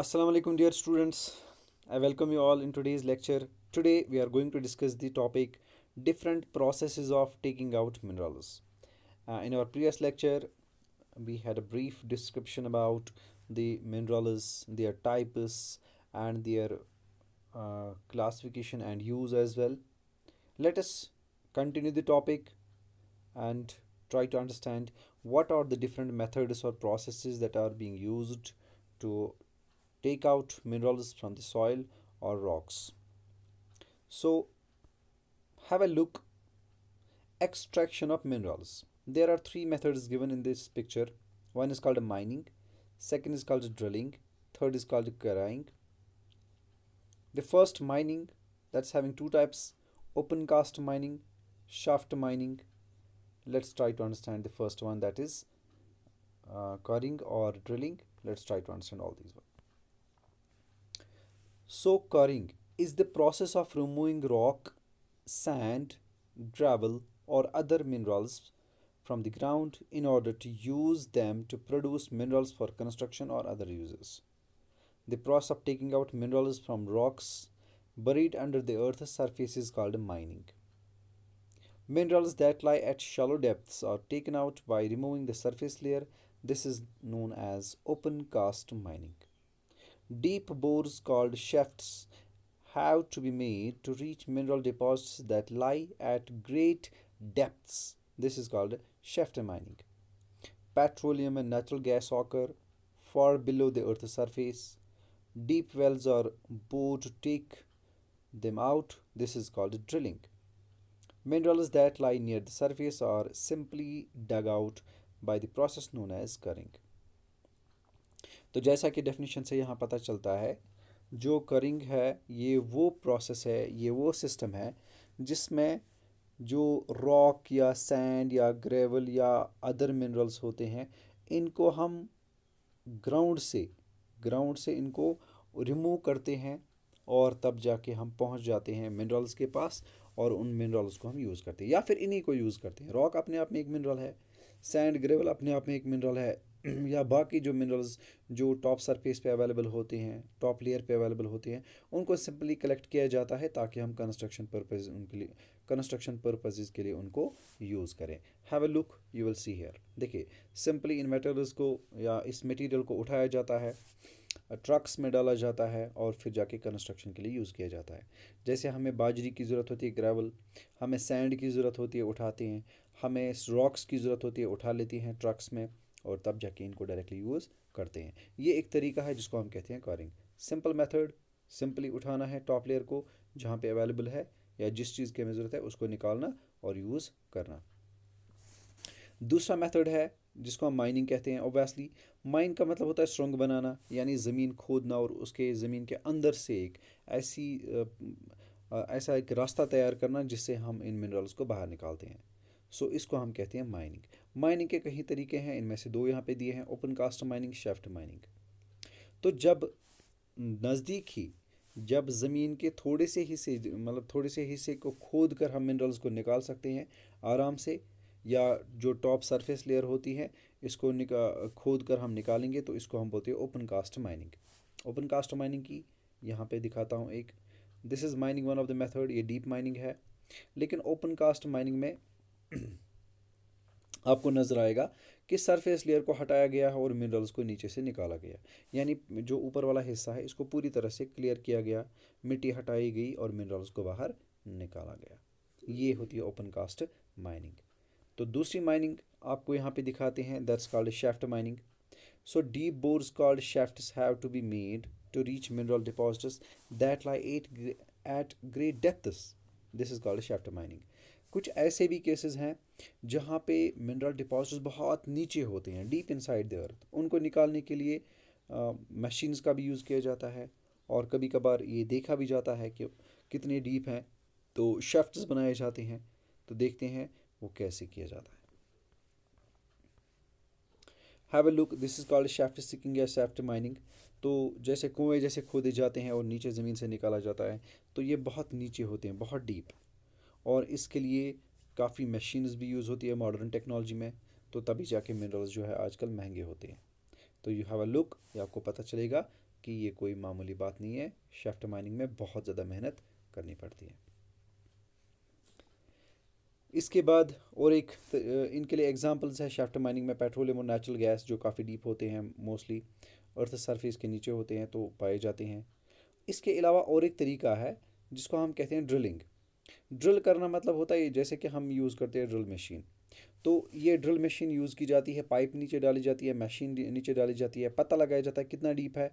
assalamu alaikum dear students i welcome you all in today's lecture today we are going to discuss the topic different processes of taking out minerals uh, in our previous lecture we had a brief description about the minerals their types and their uh, classification and use as well let us continue the topic and try to understand what are the different methods or processes that are being used to take out minerals from the soil or rocks. So have a look extraction of minerals. There are three methods given in this picture. One is called mining, second is called drilling, third is called quarrying. The first mining that's having two types open cast mining, shaft mining. Let's try to understand the first one that is uh, quarrying or drilling. Let's try to understand all these ones. So quarrying is the process of removing rock, sand, gravel or other minerals from the ground in order to use them to produce minerals for construction or other uses. The process of taking out minerals from rocks buried under the earth's surface is called mining. Minerals that lie at shallow depths are taken out by removing the surface layer. This is known as open cast mining. Deep bores called shafts have to be made to reach mineral deposits that lie at great depths. This is called shaft mining. Petroleum and natural gas occur far below the earth's surface. Deep wells are bored to take them out. This is called drilling. Minerals that lie near the surface are simply dug out by the process known as currying. तो जैसा कि definition से यहाँ पता चलता है जो करिंग है ये वो प्रोसेस है ये वो सिस्टम है जिसमें जो रॉक या सैंड या ग्रेवल या अदर मिनरल्स होते हैं इनको हम ग्राउंड से ग्राउंड से इनको रिमूव करते हैं और तब जाके हम पहुंच जाते हैं मिनरल्स के पास और उन मिनरल्स को हम यूज़ करते हैं या फिर इन्हीं को यूज़ करते हैं रॉक अपने आप में एक मिनरल है सैंड ग्रेवल अपने आप में एक मिनरल है या बाकी जो मिनरल्स जो टॉप सरफेस पे अवेलेबल होते हैं टॉप लेयर पे अवेलेबल होते हैं उनको सिंपली कलेक्ट किया जाता है ताकि हम कंस्ट्रक्शन पर्पज उनके लिए कंस्ट्रक्शन पर्पजेज़ के लिए उनको यूज़ करें have a look you will see here देखिए सिंपली इन मेटेरियल्स को या इस मटेरियल को उठाया जाता है ट्रक्स में डाला जाता है और फिर जाके कंस्ट्रक्शन के लिए यूज़ किया जाता है जैसे हमें बाजरी की ज़रूरत होती है ग्रेवल हमें सैंड की ज़रूरत होती है उठाते हैं हमें रॉक्स की ज़रूरत होती है उठा लेती हैं ट्रक्स में और तब जाके इनको डायरेक्टली यूज़ करते हैं ये एक तरीका है जिसको हम कहते हैं कॉरिंग सिंपल मेथड सिंपली उठाना है टॉप लेयर को जहाँ पे अवेलेबल है या जिस चीज़ की हमें ज़रूरत है उसको निकालना और यूज़ करना दूसरा मेथड है जिसको हम माइनिंग कहते हैं ओबियसली माइन का मतलब होता है सुरंग बनाना यानी ज़मीन खोदना और उसके ज़मीन के अंदर से एक ऐसी ऐसा एक रास्ता तैयार करना जिससे हम इन मिनरल्स को बाहर निकालते हैं सो so, इसको हम कहते हैं माइनिंग माइनिंग के कई तरीके हैं इनमें से दो यहाँ पे दिए हैं open cast mining shaft mining तो जब नज़दीक ही जब ज़मीन के थोड़े से हिस्से मतलब थोड़े से हिस्से को खोद कर हम मिनरल्स को निकाल सकते हैं आराम से या जो टॉप सरफेस लेयर होती है इसको निका खोद कर हम निकालेंगे तो इसको हम बोलते हैं open cast mining open cast mining की यहाँ पे दिखाता हूँ एक this is mining one of the method ये डीप माइनिंग है लेकिन ओपन कास्ट माइनिंग में आपको नज़र आएगा कि सरफेस लेयर को हटाया गया है और मिनरल्स को नीचे से निकाला गया यानी जो ऊपर वाला हिस्सा है इसको पूरी तरह से क्लियर किया गया मिट्टी हटाई गई और मिनरल्स को बाहर निकाला गया ये होती है ओपन कास्ट माइनिंग तो दूसरी माइनिंग आपको यहाँ पे दिखाते हैं that's called shaft mining so deep bores called shafts have to be made to reach mineral deposits that lie at at great depth this is called shaft mining कुछ ऐसे भी केसेस हैं जहाँ पे मिनरल डिपॉजिट्स बहुत नीचे होते हैं डीप इनसाइड द अर्थ उनको निकालने के लिए मशीन्स का भी यूज़ किया जाता है और कभी कभार ये देखा भी जाता है कि कितने डीप हैं तो शेफ्ट बनाए जाते हैं तो देखते हैं वो कैसे किया जाता है have a look this is called shaft sinking या शेफ्ट माइनिंग तो जैसे कुएँ जैसे खोदे जाते हैं और नीचे ज़मीन से निकाला जाता है तो ये बहुत नीचे होते हैं बहुत डीप और इसके लिए काफ़ी मशीन्स भी यूज़ होती है मॉडर्न टेक्नोलॉजी में तो तभी जाके मिनरल्स जो है आजकल महंगे होते हैं तो यू हैव अ लुक ये आपको पता चलेगा कि ये कोई मामूली बात नहीं है शेफ्ट माइनिंग में बहुत ज़्यादा मेहनत करनी पड़ती है इसके बाद और एक इनके लिए एग्जांपल्स है शाफ्ट माइनिंग में पेट्रोलियम और नेचुरल गैस जो काफ़ी डीप होते हैं मोस्टली अर्थ सरफेस के नीचे होते हैं तो पाए जाते हैं इसके अलावा और एक तरीका है जिसको हम कहते हैं ड्रिलिंग ड्रिल करना मतलब होता है जैसे कि हम यूज़ करते हैं ड्रिल मशीन तो ये ड्रिल मशीन यूज़ की जाती है पाइप नीचे डाली जाती है मशीन नीचे डाली जाती है पता लगाया जाता है कितना डीप है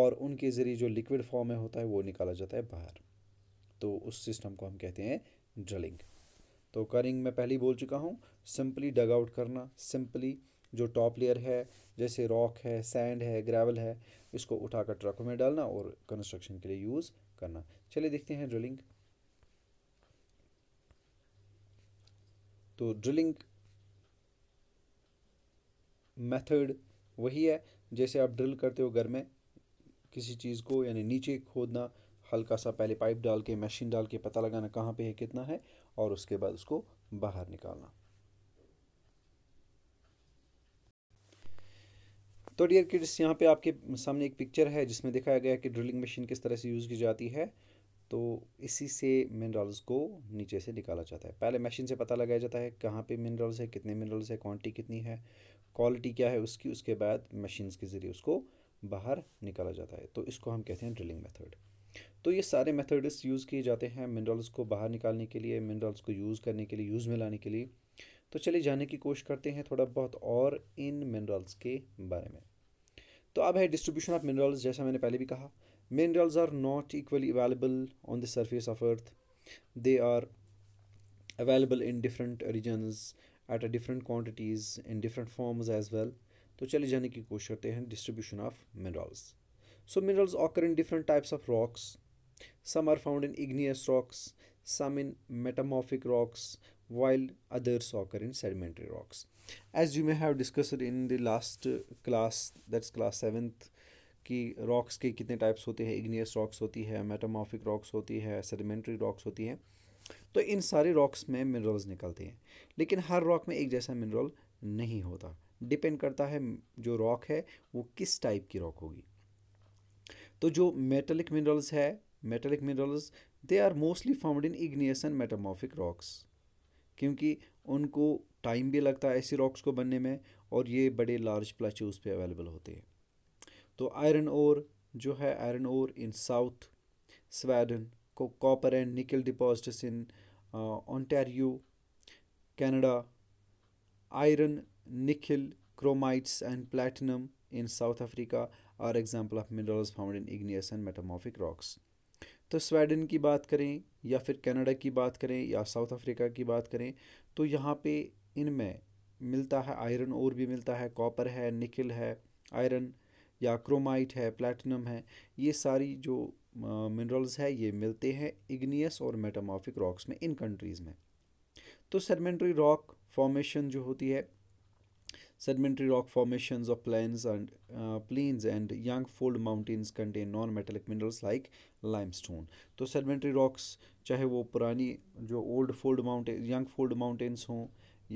और उनके ज़रिए जो लिक्विड फॉर्म में होता है वो निकाला जाता है बाहर तो उस सिस्टम को हम कहते हैं ड्रिलिंग तो करिंग मैं पहले ही बोल चुका हूँ सिंपली डग आउट करना सिंपली जो टॉप लेयर है जैसे रॉक है सैंड है ग्रेवल है इसको उठाकर ट्रकों में डालना और कंस्ट्रक्शन के लिए यूज़ करना चलिए देखते हैं ड्रिलिंग तो ड्रिलिंग मेथड वही है जैसे आप ड्रिल करते हो घर में किसी चीज़ को यानी नीचे खोदना हल्का सा पहले पाइप डाल के मशीन डाल के पता लगाना कहाँ पे है कितना है और उसके बाद उसको बाहर निकालना तो डियर किड्स यहाँ पे आपके सामने एक पिक्चर है जिसमें दिखाया गया है कि ड्रिलिंग मशीन किस तरह से यूज़ की जाती है तो इसी से मिनरल्स को नीचे से निकाला जाता है पहले मशीन से पता लगाया जाता है कहाँ पे मिनरल्स है कितने मिनरल्स है क्वांटिटी कितनी है क्वालिटी क्या है उसकी उसके बाद मशीन्स के ज़रिए उसको बाहर निकाला जाता है तो इसको हम कहते हैं ड्रिलिंग मेथड तो ये सारे मेथड्स यूज़ किए जाते हैं मिनरल्स को बाहर निकालने के लिए मिनरल्स को यूज़ करने के लिए यूज़ में लाने के लिए तो चलिए जानने की कोशिश करते हैं थोड़ा बहुत और इन मिनरल्स के बारे में तो अब है डिस्ट्रीब्यूशन ऑफ मिनरल्स जैसा मैंने पहले भी कहा minerals are not equally available on the surface of earth they are available in different regions at a different quantities in different forms as well तो चले जाने की कोशिश करते हैं distribution of minerals so minerals occur in different types of rocks Some are found in igneous rocks, some in metamorphic rocks, while others occur in sedimentary rocks. As you may have discussed in the last class, that's class 7th कि rocks के कितने types होते हैं igneous rocks होती है metamorphic rocks होती है sedimentary rocks होती है तो इन सारे रॉक्स में मिनरल्स निकलते हैं लेकिन हर रॉक में एक जैसा मिनरल नहीं होता डिपेंड करता है जो रॉक है वो किस टाइप की रॉक होगी तो जो मेटलिक मिनरल्स है metallic minerals they are mostly found in igneous and metamorphic rocks क्योंकि उनको टाइम भी लगता है ऐसी रॉक्स को बनने में और ये बड़े लार्ज प्लाचे उस पर अवेलेबल होते हैं तो आयरन ओर जो है iron ore in south Sweden को copper and nickel deposits in Ontario Canada iron nickel chromites and platinum in South Africa are example of minerals found in igneous and metamorphic rocks तो Sweden की बात करें या फिर Canada की बात करें या साउथ अफ्रीका की बात करें तो यहाँ पे इनमें मिलता है आयरन और भी मिलता है कॉपर है निकल है आयरन या क्रोमाइट है प्लैटिनम है ये सारी जो मिनरल्स है ये मिलते हैं इग्नियस और मेटामॉफिक रॉक्स में इन कंट्रीज़ में तो सेडमेंट्री रॉक फॉर्मेशन जो होती है Sedimentary rock formations of plains and uh, plains and young fold mountains contain non-metallic minerals like limestone. तो sedimentary rocks चाहे वो पुरानी जो old fold mountain, young fold mountains हों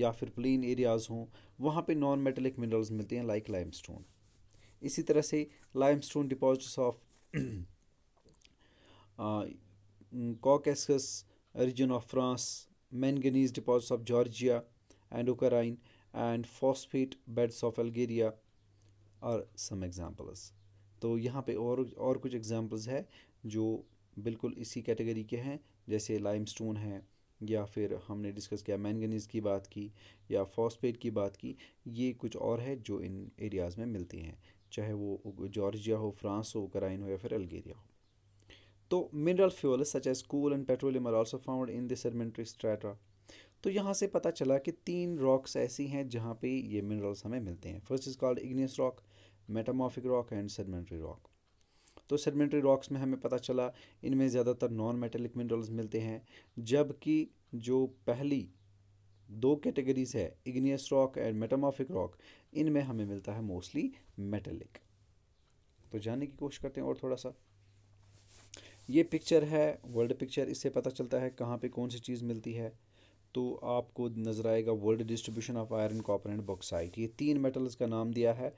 या फिर plain areas हों वहाँ पे non-metallic minerals मिलते हैं like limestone. इसी तरह से limestone deposits of uh, Caucasus region of France, manganese deposits of Georgia and Ukraine and phosphate beds of Algeria are some examples तो यहाँ पे और और कुछ एग्जांपल्स है जो बिल्कुल इसी कैटेगरी के हैं जैसे लाइमस्टोन है या फिर हमने डिस्कस किया मैंगनीज की बात की या फॉस्फेट की बात की ये कुछ और है जो इन एरियाज़ में मिलती हैं चाहे वो जॉर्जिया हो फ्रांस हो कराइन हो या फिर अल्गेरिया हो तो mineral fuel such as coal and petroleum are also found in the sedimentary strata तो यहाँ से पता चला कि तीन रॉक्स ऐसी हैं जहाँ पे ये मिनरल्स हमें मिलते हैं first is called igneous rock metamorphic rock and sedimentary rock तो सेडमेंट्री रॉक्स में हमें पता चला इनमें ज़्यादातर नॉन मेटेलिक मिनरल्स मिलते हैं जबकि जो पहली दो कैटेगरीज है igneous rock and metamorphic rock इनमें हमें मिलता है मोस्टली मेटेलिक तो जानने की कोशिश करते हैं और थोड़ा सा ये पिक्चर है वर्ल्ड पिक्चर इससे पता चलता है कहाँ पे कौन सी चीज़ मिलती है तो आपको नज़र आएगा world distribution of iron copper and bauxite ये तीन मेटल्स का नाम दिया है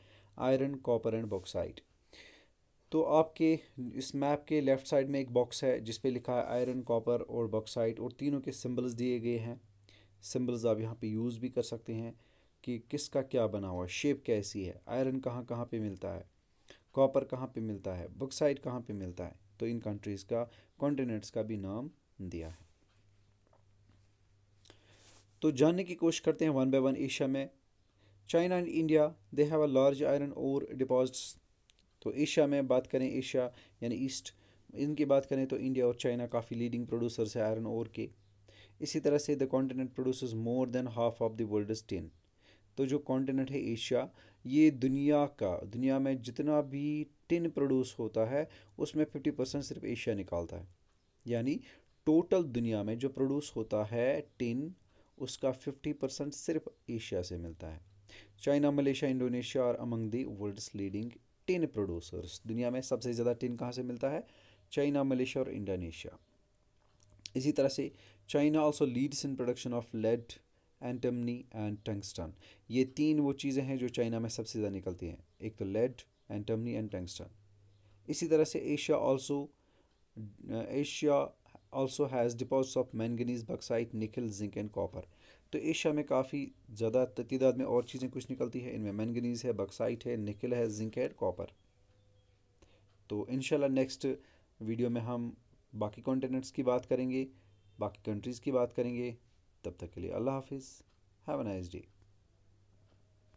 आयरन कॉपर एंड बॉक्साइट तो आपके इस मैप के लेफ़्ट साइड में एक बॉक्स है जिस पे लिखा है आयरन कॉपर और बॉक्साइट और तीनों के सिंबल्स दिए गए हैं सिंबल्स आप यहाँ पे यूज़ भी कर सकते हैं कि किसका क्या बना हुआ है शेप कैसी है आयरन कहाँ कहाँ पे मिलता है कॉपर कहाँ पे मिलता है बॉक्साइट कहाँ पे मिलता है तो इन कंट्रीज़ का कॉन्टीनेंट्स का भी नाम दिया है तो जानने की कोशिश करते हैं वन बाय वन एशिया में China and India they have a large iron ore deposits तो एशिया में बात करें एशिया यानी ईस्ट इनकी बात करें तो इंडिया और चाइना काफ़ी लीडिंग प्रोड्यूसर्स है आयरन और के इसी तरह से the continent producers more than half of the world tin तो जो कॉन्टिनेंट है एशिया ये दुनिया का दुनिया में जितना भी टिन प्रोड्यूस होता है उसमें फिफ्टी परसेंट सिर्फ एशिया निकालता है यानी टोटल दुनिया में जो प्रोड्यूस होता है टिन उसका 50 परसेंट सिर्फ एशिया से मिलता है China Malaysia Indonesia are among the world's leading tin producers दुनिया में सबसे ज़्यादा टिन कहाँ से मिलता है चाइना मलेशिया और इंडोनेशिया इसी तरह से China also leads in production of lead antimony and tungsten ये तीन वो चीज़ें हैं जो चाइना में सबसे ज़्यादा निकलती हैं एक तो लेड एंटमनी एंड टंगस्टन इसी तरह से Asia also Asia also has deposits of manganese bauxite nickel zinc and copper तो एशिया में काफ़ी ज़्यादा तदाद में और चीज़ें कुछ निकलती हैं इनमें मैंगनीज है बक्साइट है निकल है जिंक एंड कॉपर तो इन नेक्स्ट वीडियो में हम बाकी कॉन्टिनेंट्स की बात करेंगे बाकी कंट्रीज़ की बात करेंगे तब तक के लिए अल्लाह हाफिज़ हैव अ नाइस डे